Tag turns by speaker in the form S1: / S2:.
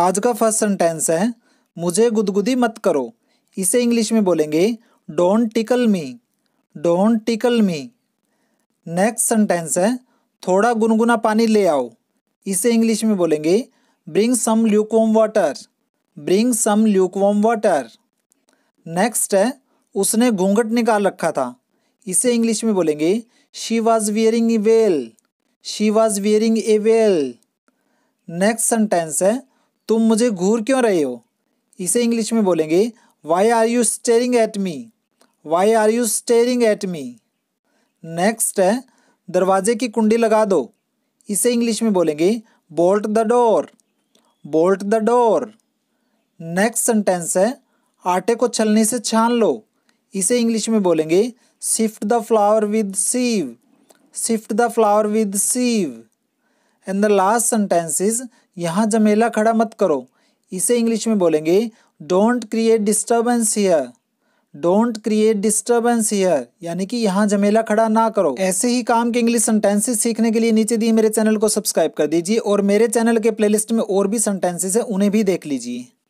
S1: आज का first sentence है मुझे गुदगुदी मत करो इसे इंग्लिश में बोलेंगे don't tickle me don't tickle me next sentence है थोड़ा गुनगुना पानी ले आओ इसे इंग्लिश में बोलेंगे bring some lukewarm water bring some lukewarm water next है उसने घूंघट निकाल रखा था इसे इंग्लिश में बोलेंगे she was wearing a veil she was wearing a veil next sentence है तुम मुझे घूर क्यों रहे हो इसे इंग्लिश में बोलेंगे why are you staring at me why are you staring at me next है दरवाजे की कुंडी लगा दो इसे इंग्लिश में बोलेंगे bolt the door bolt the door next sentence है आटे को छलनी से छान लो इसे इंग्लिश में बोलेंगे sift the flour with sieve sift the flour with sieve and the last sentence is यहाँ जमेला खड़ा मत करो इसे इंग्लिश में बोलेंगे don't create disturbance here don't create disturbance here यानी कि यहाँ जमेला खड़ा ना करो ऐसे ही काम के इंग्लिश सेंटेंसेस सीखने के लिए नीचे दिए मेरे चैनल को सब्सक्राइब कर दीजिए और मेरे चैनल के प्लेलिस्ट में और भी सेंटेंसेस हैं उन्हें भी देख लीजिए